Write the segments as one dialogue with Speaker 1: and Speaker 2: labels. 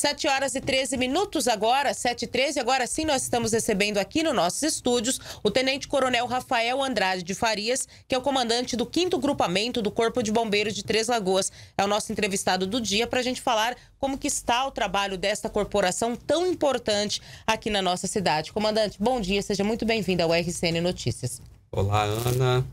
Speaker 1: 7 horas e 13 minutos agora, 7 e 13. Agora sim, nós estamos recebendo aqui nos nossos estúdios o Tenente Coronel Rafael Andrade de Farias, que é o comandante do 5 Grupamento do Corpo de Bombeiros de Três Lagoas. É o nosso entrevistado do dia para a gente falar como que está o trabalho desta corporação tão importante aqui na nossa cidade. Comandante, bom dia, seja muito bem-vindo ao RCN Notícias.
Speaker 2: Olá, Ana.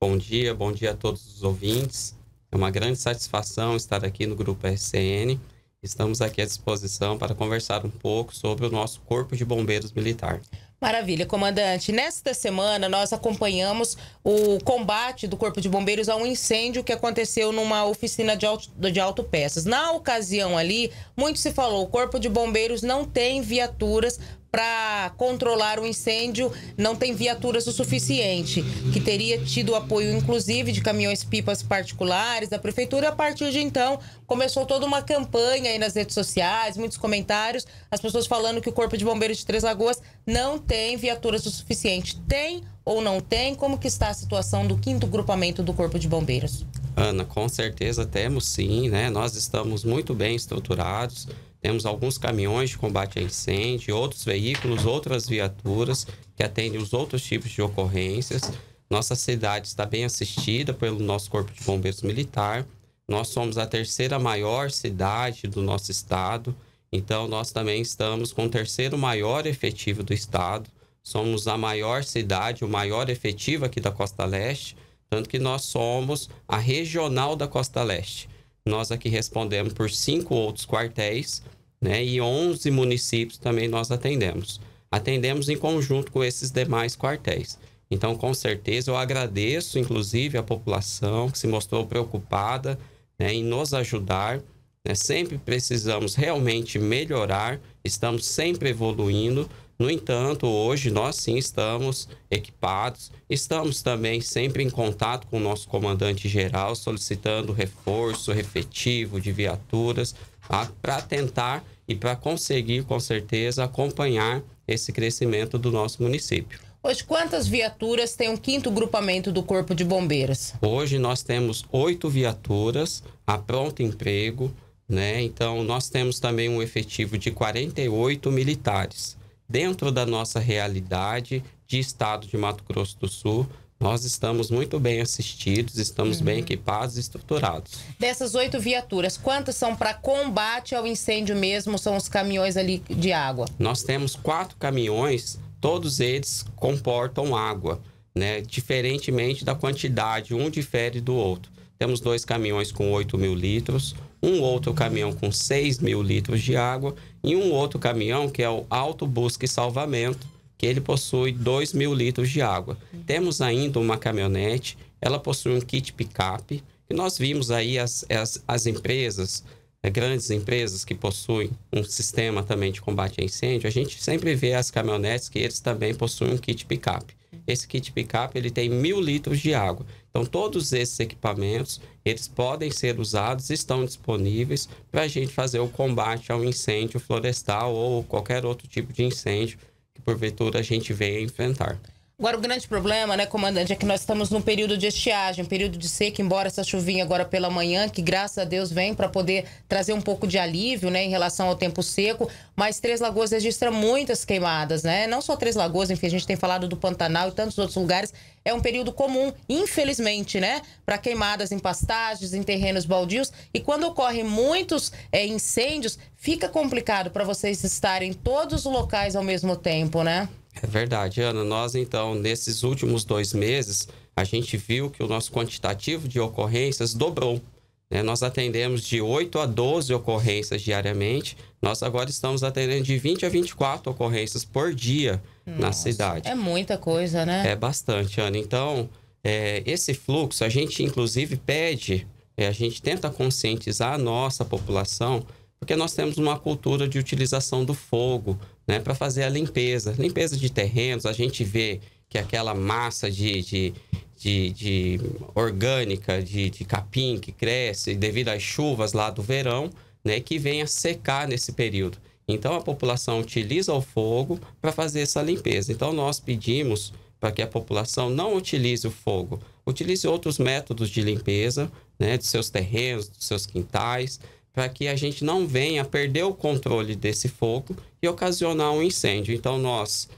Speaker 2: Bom dia, bom dia a todos os ouvintes. É uma grande satisfação estar aqui no Grupo RCN Estamos aqui à disposição para conversar um pouco sobre o nosso Corpo de Bombeiros Militar.
Speaker 1: Maravilha, comandante. Nesta semana, nós acompanhamos o combate do Corpo de Bombeiros a um incêndio que aconteceu numa oficina de, auto, de autopeças. Na ocasião ali, muito se falou: o Corpo de Bombeiros não tem viaturas para controlar o incêndio não tem viaturas o suficiente, que teria tido apoio inclusive de caminhões-pipas particulares da prefeitura. A partir de então, começou toda uma campanha aí nas redes sociais, muitos comentários, as pessoas falando que o Corpo de Bombeiros de Três Lagoas não tem viaturas o suficiente. Tem ou não tem? Como que está a situação do quinto grupamento do Corpo de Bombeiros?
Speaker 2: Ana, com certeza temos sim, né? Nós estamos muito bem estruturados. Temos alguns caminhões de combate a incêndio, outros veículos, outras viaturas que atendem os outros tipos de ocorrências. Nossa cidade está bem assistida pelo nosso Corpo de Bombeiros Militar. Nós somos a terceira maior cidade do nosso estado, então nós também estamos com o terceiro maior efetivo do estado. Somos a maior cidade, o maior efetivo aqui da Costa Leste, tanto que nós somos a regional da Costa Leste nós aqui respondemos por cinco outros quartéis, né? E 11 municípios também nós atendemos. Atendemos em conjunto com esses demais quartéis. Então, com certeza, eu agradeço, inclusive, a população que se mostrou preocupada né, em nos ajudar. Né? Sempre precisamos realmente melhorar, estamos sempre evoluindo. No entanto, hoje nós sim estamos equipados, estamos também sempre em contato com o nosso comandante geral, solicitando reforço efetivo de viaturas para tentar e para conseguir, com certeza, acompanhar esse crescimento do nosso município.
Speaker 1: Hoje, quantas viaturas tem o um quinto grupamento do Corpo de Bombeiras?
Speaker 2: Hoje nós temos oito viaturas a pronto emprego, né? Então, nós temos também um efetivo de 48 militares dentro da nossa realidade de estado de Mato Grosso do Sul, nós estamos muito bem assistidos, estamos uhum. bem equipados e estruturados.
Speaker 1: Dessas oito viaturas, quantas são para combate ao incêndio mesmo? São os caminhões ali de água?
Speaker 2: Nós temos quatro caminhões, todos eles comportam água, né? Diferentemente da quantidade, um difere do outro. Temos dois caminhões com 8 mil litros, um outro caminhão com 6 mil litros de água e um outro caminhão que é o Auto Busca e Salvamento, que ele possui 2 mil litros de água. Temos ainda uma caminhonete, ela possui um kit picape, e nós vimos aí as, as, as empresas, eh, grandes empresas que possuem um sistema também de combate a incêndio, a gente sempre vê as caminhonetes que eles também possuem um kit picape. Esse kit picape ele tem mil litros de água. Então todos esses equipamentos eles podem ser usados, estão disponíveis para a gente fazer o combate ao incêndio florestal ou qualquer outro tipo de incêndio que porventura a gente venha enfrentar.
Speaker 1: Agora, o grande problema, né, comandante, é que nós estamos num período de estiagem, período de seca, embora essa chuvinha agora pela manhã, que graças a Deus vem para poder trazer um pouco de alívio, né, em relação ao tempo seco, mas Três Lagoas registra muitas queimadas, né? Não só Três Lagoas, enfim, a gente tem falado do Pantanal e tantos outros lugares. É um período comum, infelizmente, né, para queimadas em pastagens, em terrenos baldios. E quando ocorrem muitos é, incêndios, fica complicado para vocês estarem em todos os locais ao mesmo tempo, né?
Speaker 2: É verdade, Ana. Nós, então, nesses últimos dois meses, a gente viu que o nosso quantitativo de ocorrências dobrou. Né? Nós atendemos de 8 a 12 ocorrências diariamente. Nós agora estamos atendendo de 20 a 24 ocorrências por dia Nossa, na cidade. É
Speaker 1: muita coisa, né? É
Speaker 2: bastante, Ana. Então, é, esse fluxo, a gente inclusive pede, é, a gente tenta conscientizar a nossa população, porque nós temos uma cultura de utilização do fogo, né, para fazer a limpeza. Limpeza de terrenos, a gente vê que aquela massa de, de, de, de orgânica, de, de, capim que cresce devido às chuvas lá do verão, né, que venha secar nesse período. Então a população utiliza o fogo para fazer essa limpeza. Então nós pedimos para que a população não utilize o fogo, utilize outros métodos de limpeza né, de seus terrenos, dos seus quintais, para que a gente não venha perder o controle desse fogo e ocasionar um incêndio. Então, nós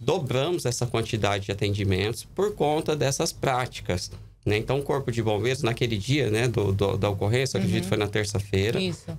Speaker 2: dobramos essa quantidade de atendimentos por conta dessas práticas. Né? Então, o Corpo de Bombeiros, naquele dia né, do, do da ocorrência, uhum. acredito que uhum. foi na terça-feira,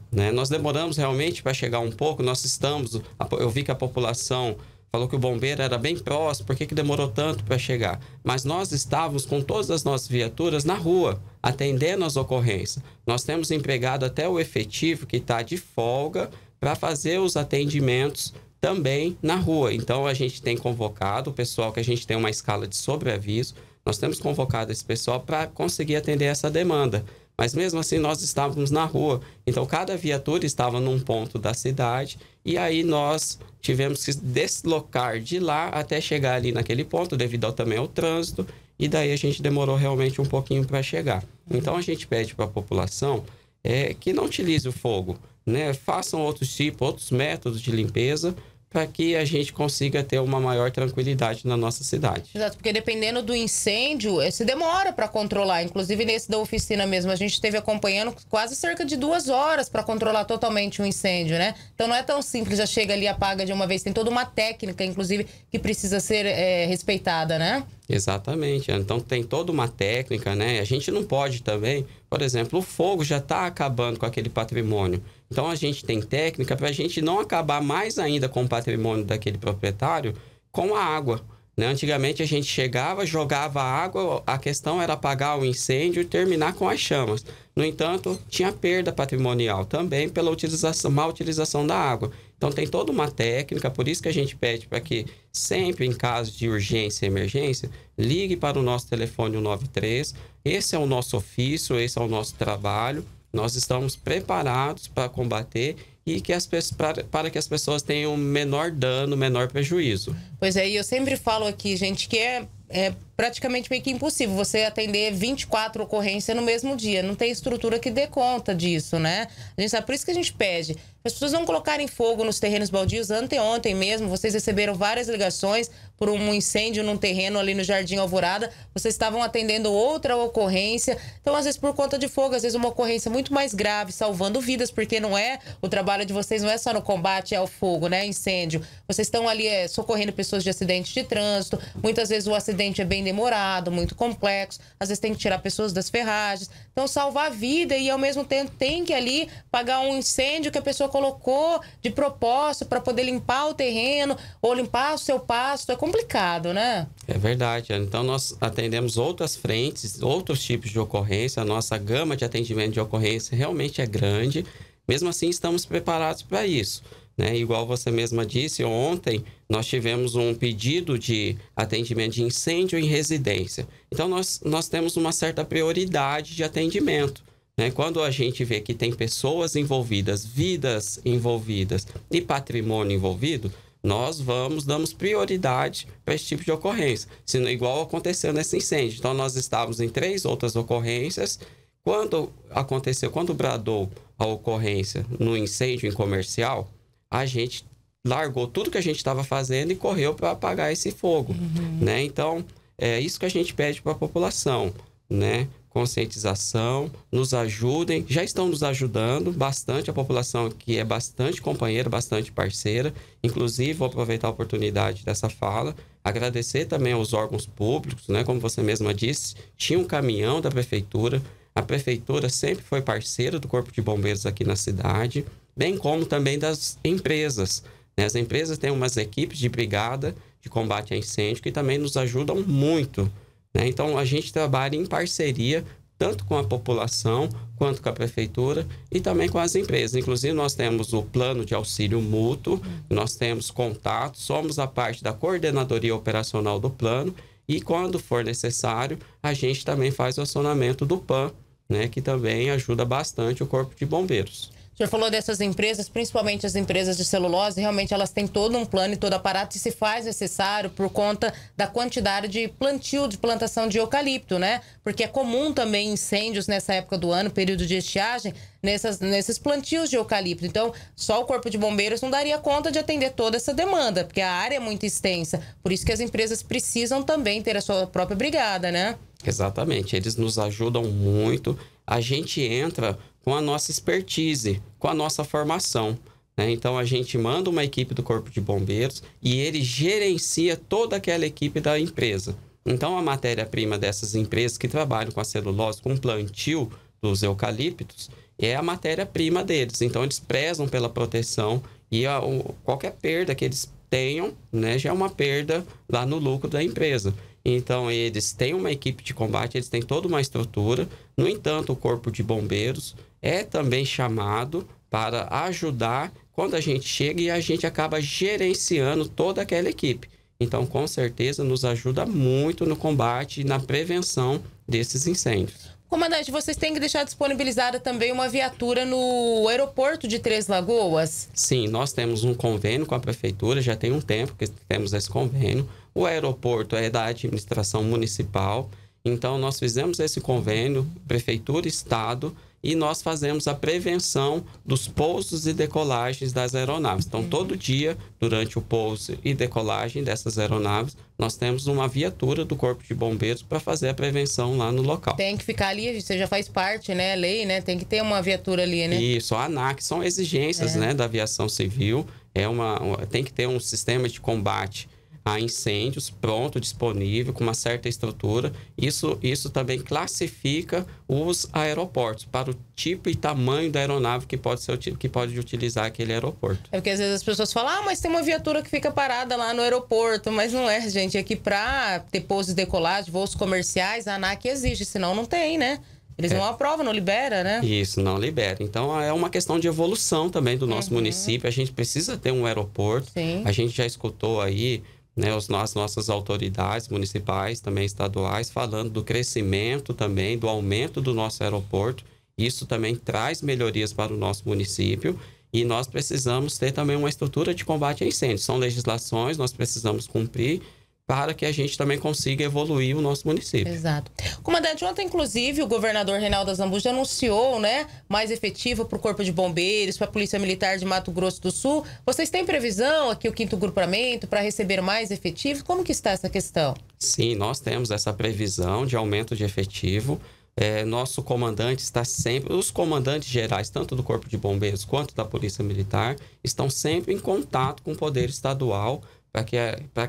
Speaker 2: né? nós demoramos realmente para chegar um pouco. Nós estamos, eu vi que a população falou que o bombeiro era bem próximo, por que, que demorou tanto para chegar? Mas nós estávamos com todas as nossas viaturas na rua atendendo às ocorrências. Nós temos empregado até o efetivo que está de folga para fazer os atendimentos também na rua. Então, a gente tem convocado o pessoal que a gente tem uma escala de sobreaviso, nós temos convocado esse pessoal para conseguir atender essa demanda. Mas mesmo assim, nós estávamos na rua. Então, cada viatura estava num ponto da cidade. E aí, nós tivemos que deslocar de lá até chegar ali naquele ponto, devido ao, também ao trânsito. E daí, a gente demorou realmente um pouquinho para chegar. Então, a gente pede para a população é, que não utilize o fogo. Né? Façam outros tipos, outros métodos de limpeza para que a gente consiga ter uma maior tranquilidade na nossa cidade.
Speaker 1: Exato, porque dependendo do incêndio, se eh, demora para controlar. Inclusive, nesse da oficina mesmo, a gente esteve acompanhando quase cerca de duas horas para controlar totalmente o um incêndio, né? Então não é tão simples, já chega ali e apaga de uma vez. Tem toda uma técnica, inclusive, que precisa ser é, respeitada, né?
Speaker 2: Exatamente. Então tem toda uma técnica, né? A gente não pode também, por exemplo, o fogo já está acabando com aquele patrimônio. Então a gente tem técnica para a gente não acabar mais ainda com o patrimônio daquele proprietário com a água. Né? Antigamente a gente chegava, jogava água, a questão era apagar o incêndio e terminar com as chamas. No entanto, tinha perda patrimonial também pela utilização, má utilização da água. Então tem toda uma técnica, por isso que a gente pede para que sempre em caso de urgência e emergência, ligue para o nosso telefone 193. Esse é o nosso ofício, esse é o nosso trabalho. Nós estamos preparados para combater e que as, para, para que as pessoas tenham menor dano, menor prejuízo.
Speaker 1: Pois é, e eu sempre falo aqui, gente, que é, é praticamente meio que impossível você atender 24 ocorrências no mesmo dia. Não tem estrutura que dê conta disso, né? A gente sabe, por isso que a gente pede. As pessoas vão colocarem fogo nos terrenos baldios. Anteontem mesmo, vocês receberam várias ligações por um incêndio num terreno ali no Jardim Alvorada, vocês estavam atendendo outra ocorrência. Então, às vezes, por conta de fogo, às vezes uma ocorrência muito mais grave, salvando vidas, porque não é o trabalho de vocês não é só no combate ao fogo, né? Incêndio. Vocês estão ali é, socorrendo pessoas de acidentes de trânsito. Muitas vezes o acidente é bem demorado, muito complexo. Às vezes tem que tirar pessoas das ferragens. Então, salvar a vida e, ao mesmo tempo, tem que ali pagar um incêndio que a pessoa colocou de propósito para poder limpar o terreno ou limpar o seu pasto. É complicado, né?
Speaker 2: É verdade. Então, nós atendemos outras frentes, outros tipos de ocorrência. A nossa gama de atendimento de ocorrência realmente é grande. Mesmo assim, estamos preparados para isso. Né? Igual você mesma disse, ontem nós tivemos um pedido de atendimento de incêndio em residência. Então, nós, nós temos uma certa prioridade de atendimento. Né? Quando a gente vê que tem pessoas envolvidas, vidas envolvidas e patrimônio envolvido, nós vamos, damos prioridade para esse tipo de ocorrência, sendo igual aconteceu nesse incêndio. Então, nós estávamos em três outras ocorrências. Quando aconteceu, quando bradou a ocorrência no incêndio em comercial, a gente largou tudo que a gente estava fazendo e correu para apagar esse fogo, uhum. né? Então, é isso que a gente pede para a população, né? conscientização, nos ajudem, já estão nos ajudando bastante, a população que é bastante companheira, bastante parceira. Inclusive, vou aproveitar a oportunidade dessa fala, agradecer também aos órgãos públicos, né? Como você mesma disse, tinha um caminhão da prefeitura, a prefeitura sempre foi parceira do Corpo de Bombeiros aqui na cidade, bem como também das empresas. Né? As empresas têm umas equipes de brigada de combate a incêndio que também nos ajudam muito né? Então, a gente trabalha em parceria tanto com a população quanto com a prefeitura e também com as empresas. Inclusive, nós temos o plano de auxílio mútuo, nós temos contato, somos a parte da coordenadoria operacional do plano e, quando for necessário, a gente também faz o acionamento do PAN, né, que também ajuda bastante o Corpo de Bombeiros.
Speaker 1: Você falou dessas empresas, principalmente as empresas de celulose, realmente elas têm todo um plano e todo aparato que se faz necessário por conta da quantidade de plantio, de plantação de eucalipto, né? Porque é comum também incêndios nessa época do ano, período de estiagem, nessas, nesses plantios de eucalipto. Então, só o Corpo de Bombeiros não daria conta de atender toda essa demanda, porque a área é muito extensa. Por isso que as empresas precisam também ter a sua própria brigada, né?
Speaker 2: Exatamente, eles nos ajudam muito. A gente entra com a nossa expertise, com a nossa formação. Né? Então a gente manda uma equipe do Corpo de Bombeiros e ele gerencia toda aquela equipe da empresa. Então a matéria-prima dessas empresas que trabalham com a celulose, com o plantio dos eucaliptos, é a matéria-prima deles. Então eles prezam pela proteção e a, o, qualquer perda que eles tenham, né, já é uma perda lá no lucro da empresa. Então, eles têm uma equipe de combate, eles têm toda uma estrutura. No entanto, o Corpo de Bombeiros é também chamado para ajudar quando a gente chega e a gente acaba gerenciando toda aquela equipe. Então, com certeza, nos ajuda muito no combate e na prevenção desses incêndios.
Speaker 1: Comandante, vocês têm que deixar disponibilizada também uma viatura no aeroporto de Três Lagoas?
Speaker 2: Sim, nós temos um convênio com a prefeitura, já tem um tempo que temos esse convênio. O aeroporto é da administração municipal, então nós fizemos esse convênio, prefeitura e estado, e nós fazemos a prevenção dos pousos e decolagens das aeronaves. Então, uhum. todo dia, durante o pouso e decolagem dessas aeronaves, nós temos uma viatura do Corpo de Bombeiros para fazer a prevenção lá no local.
Speaker 1: Tem que ficar ali, você já faz parte, né? Lei, né? Tem que ter uma viatura ali, né?
Speaker 2: Isso, a ANAC, são exigências é. né, da aviação civil. É uma, tem que ter um sistema de combate a incêndios, pronto, disponível, com uma certa estrutura. Isso, isso também classifica os aeroportos para o tipo e tamanho da aeronave que pode, ser, que pode utilizar aquele aeroporto.
Speaker 1: É porque às vezes as pessoas falam, ah, mas tem uma viatura que fica parada lá no aeroporto, mas não é, gente. É que para ter pousos e decolagem, voos comerciais, a ANAC exige, senão não tem, né? Eles é. não aprovam, não libera, né?
Speaker 2: Isso, não libera. Então é uma questão de evolução também do nosso uhum. município. A gente precisa ter um aeroporto. Sim. A gente já escutou aí né, os, as nossas autoridades municipais, também estaduais, falando do crescimento também, do aumento do nosso aeroporto. Isso também traz melhorias para o nosso município e nós precisamos ter também uma estrutura de combate a incêndios. São legislações, nós precisamos cumprir para que a gente também consiga evoluir o nosso município.
Speaker 1: Exato. Comandante, ontem, inclusive, o governador Reinaldo Zambuja anunciou, né, mais efetivo para o Corpo de Bombeiros, para a Polícia Militar de Mato Grosso do Sul. Vocês têm previsão aqui, o quinto grupamento, para receber mais efetivo? Como que está essa questão?
Speaker 2: Sim, nós temos essa previsão de aumento de efetivo. É, nosso comandante está sempre, os comandantes gerais, tanto do Corpo de Bombeiros quanto da Polícia Militar, estão sempre em contato com o Poder Estadual para que,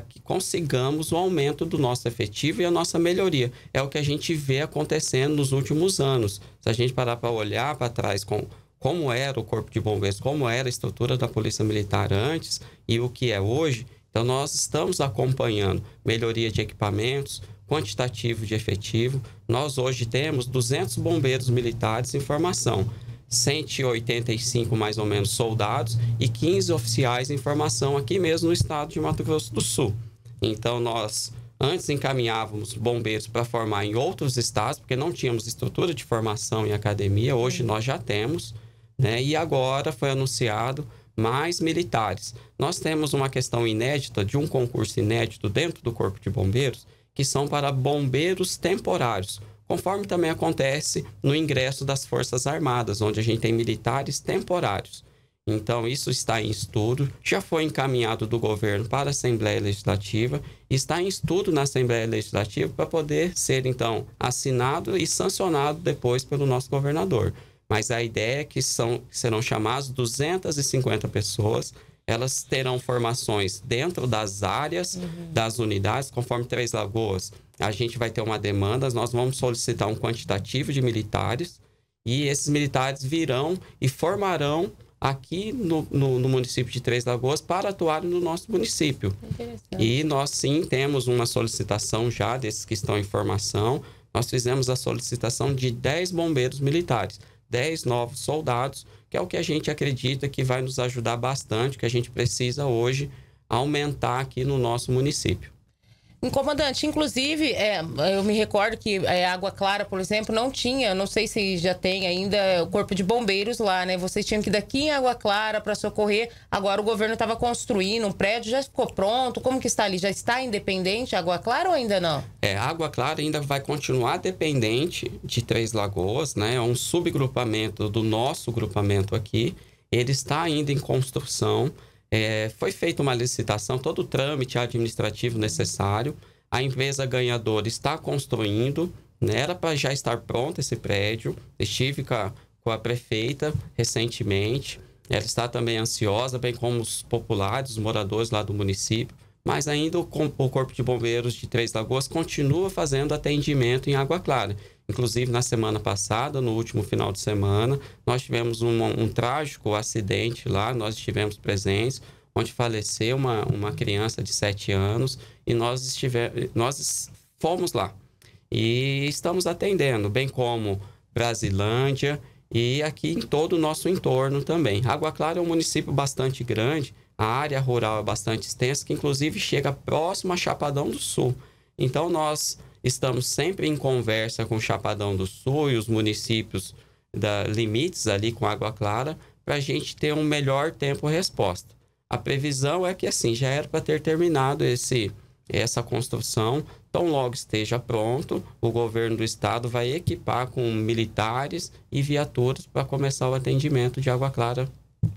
Speaker 2: que consigamos o aumento do nosso efetivo e a nossa melhoria. É o que a gente vê acontecendo nos últimos anos. Se a gente parar para olhar para trás com como era o Corpo de Bombeiros, como era a estrutura da Polícia Militar antes e o que é hoje, então nós estamos acompanhando melhoria de equipamentos, quantitativo de efetivo. Nós hoje temos 200 bombeiros militares em formação, 185 mais ou menos soldados e 15 oficiais em formação aqui mesmo no estado de Mato Grosso do Sul. Então nós antes encaminhávamos bombeiros para formar em outros estados, porque não tínhamos estrutura de formação em academia, hoje nós já temos, né? E agora foi anunciado mais militares. Nós temos uma questão inédita de um concurso inédito dentro do Corpo de Bombeiros, que são para bombeiros temporários, conforme também acontece no ingresso das Forças Armadas, onde a gente tem militares temporários. Então, isso está em estudo, já foi encaminhado do governo para a Assembleia Legislativa, está em estudo na Assembleia Legislativa para poder ser, então, assinado e sancionado depois pelo nosso governador. Mas a ideia é que são, serão chamadas 250 pessoas elas terão formações dentro das áreas uhum. das unidades, conforme Três Lagoas. A gente vai ter uma demanda, nós vamos solicitar um quantitativo de militares e esses militares virão e formarão aqui no, no, no município de Três Lagoas para atuar no nosso município. E nós sim temos uma solicitação já desses que estão em formação. Nós fizemos a solicitação de 10 bombeiros militares, 10 novos soldados que é o que a gente acredita que vai nos ajudar bastante, que a gente precisa hoje aumentar aqui no nosso município
Speaker 1: incomodante. comandante, inclusive, é, eu me recordo que é, Água Clara, por exemplo, não tinha, não sei se já tem ainda o corpo de bombeiros lá, né? Vocês tinham que ir daqui em Água Clara para socorrer. Agora o governo estava construindo um prédio, já ficou pronto. Como que está ali? Já está independente Água Clara ou ainda não?
Speaker 2: É, Água Clara ainda vai continuar dependente de Três Lagoas, né? É um subgrupamento do nosso grupamento aqui. Ele está ainda em construção. É, foi feita uma licitação, todo o trâmite administrativo necessário. A empresa ganhadora está construindo, né? era para já estar pronto esse prédio. Estive com a, com a prefeita recentemente. Ela está também ansiosa, bem como os populares, os moradores lá do município. Mas ainda o, o Corpo de Bombeiros de Três Lagoas continua fazendo atendimento em Água Clara. Inclusive, na semana passada, no último final de semana, nós tivemos um, um trágico acidente lá, nós estivemos presentes, onde faleceu uma, uma criança de 7 anos e nós, estive, nós fomos lá. E estamos atendendo, bem como Brasilândia e aqui em todo o nosso entorno também. Água Clara é um município bastante grande, a área rural é bastante extensa, que inclusive chega próximo a Chapadão do Sul. Então, nós Estamos sempre em conversa com o Chapadão do Sul e os municípios da limites ali com Água Clara para a gente ter um melhor tempo-resposta. A previsão é que assim já era para ter terminado esse essa construção. Tão logo esteja pronto, o governo do estado vai equipar com militares e viaturas para começar o atendimento de Água Clara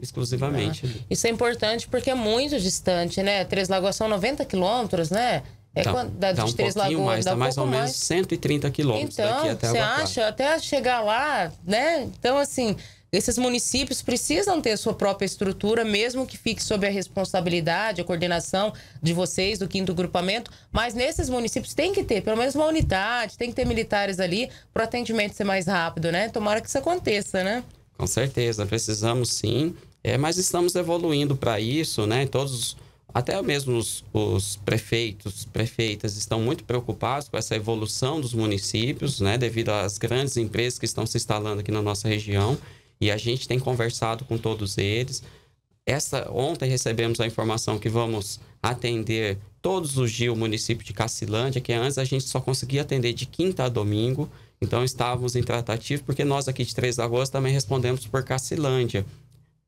Speaker 2: exclusivamente. Ah,
Speaker 1: isso é importante porque é muito distante, né? Três Lagoas são 90 quilômetros, né? É quando, da, dá um três Lagoas, mais, dá
Speaker 2: mais ou menos 130 quilômetros então, daqui até Então, você acha,
Speaker 1: até chegar lá, né? Então, assim, esses municípios precisam ter sua própria estrutura, mesmo que fique sob a responsabilidade, a coordenação de vocês, do quinto grupamento, mas nesses municípios tem que ter pelo menos uma unidade, tem que ter militares ali para o atendimento ser mais rápido, né? Tomara que isso aconteça, né?
Speaker 2: Com certeza, precisamos sim. É, mas estamos evoluindo para isso, né? Todos até mesmo os, os, prefeitos, prefeitas estão muito preocupados com essa evolução dos municípios, né, devido às grandes empresas que estão se instalando aqui na nossa região, e a gente tem conversado com todos eles. Essa ontem recebemos a informação que vamos atender todos os dias o município de Cacilândia, que antes a gente só conseguia atender de quinta a domingo, então estávamos em tratativo, porque nós aqui de Três Lagoas também respondemos por Cacilândia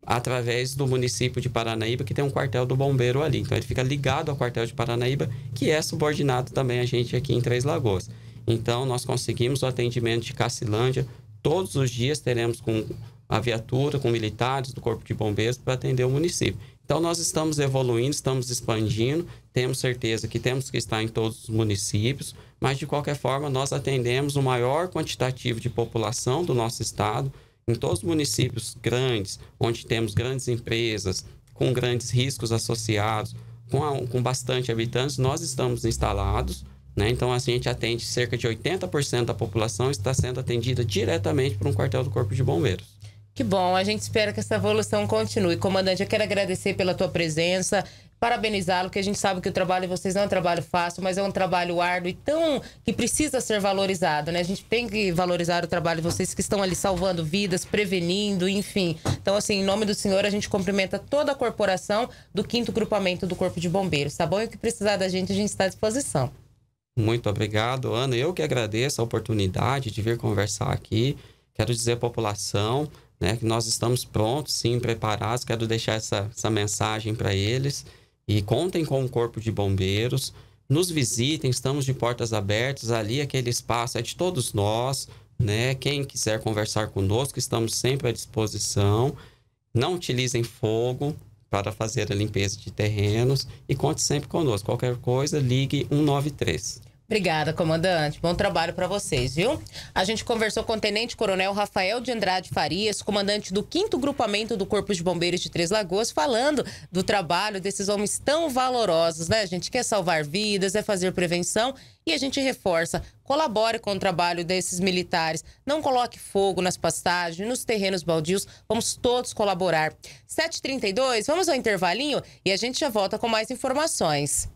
Speaker 2: através do município de Paranaíba, que tem um quartel do bombeiro ali. Então ele fica ligado ao quartel de Paranaíba, que é subordinado também a gente aqui em Três Lagoas. Então nós conseguimos o atendimento de Cacilândia. Todos os dias teremos com a viatura, com militares do Corpo de Bombeiros para atender o município. Então nós estamos evoluindo, estamos expandindo, temos certeza que temos que estar em todos os municípios, mas de qualquer forma nós atendemos o maior quantitativo de população do nosso estado, em todos os municípios grandes, onde temos grandes empresas, com grandes riscos associados, com, a, com bastante habitantes, nós estamos instalados. Né? Então, a gente atende cerca de 80% da população está sendo atendida diretamente por um quartel do Corpo de Bombeiros.
Speaker 1: Que bom, a gente espera que essa evolução continue. Comandante, eu quero agradecer pela tua presença parabenizá-lo, que a gente sabe que o trabalho de vocês não é um trabalho fácil, mas é um trabalho árduo e tão que precisa ser valorizado, né? A gente tem que valorizar o trabalho de vocês que estão ali salvando vidas, prevenindo, enfim. Então, assim, em nome do senhor, a gente cumprimenta toda a corporação do quinto grupamento do Corpo de Bombeiros, tá bom? E o que precisar da gente, a gente está à disposição.
Speaker 2: Muito obrigado, Ana. Eu que agradeço a oportunidade de vir conversar aqui. Quero dizer à população né, que nós estamos prontos, sim, preparados. Quero deixar essa, essa mensagem para eles e contem com o Corpo de Bombeiros. Nos visitem, estamos de portas abertas. Ali, aquele espaço é de todos nós. Né? Quem quiser conversar conosco, estamos sempre à disposição. Não utilizem fogo para fazer a limpeza de terrenos e conte sempre conosco. Qualquer coisa, ligue 193.
Speaker 1: Obrigada, comandante. Bom trabalho para vocês, viu? A gente conversou com o Tenente Coronel Rafael de Andrade Farias, comandante do 5 Grupamento do Corpo de Bombeiros de Três Lagoas, falando do trabalho desses homens tão valorosos, né? A gente quer salvar vidas, é fazer prevenção e a gente reforça. Colabore com o trabalho desses militares. Não coloque fogo nas pastagens, nos terrenos baldios. Vamos todos colaborar. 7h32, vamos ao intervalinho e a gente já volta com mais informações.